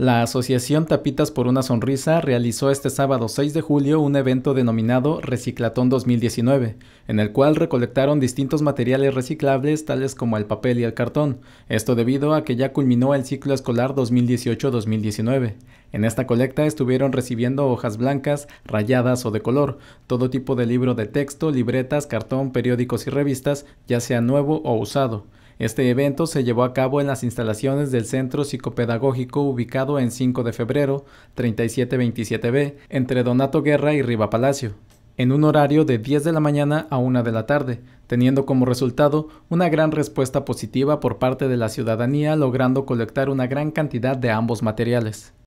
La Asociación Tapitas por una Sonrisa realizó este sábado 6 de julio un evento denominado Reciclatón 2019, en el cual recolectaron distintos materiales reciclables tales como el papel y el cartón, esto debido a que ya culminó el ciclo escolar 2018-2019. En esta colecta estuvieron recibiendo hojas blancas, rayadas o de color, todo tipo de libro de texto, libretas, cartón, periódicos y revistas, ya sea nuevo o usado. Este evento se llevó a cabo en las instalaciones del Centro Psicopedagógico ubicado en 5 de febrero, 3727B, entre Donato Guerra y Riva Palacio en un horario de 10 de la mañana a 1 de la tarde, teniendo como resultado una gran respuesta positiva por parte de la ciudadanía, logrando colectar una gran cantidad de ambos materiales.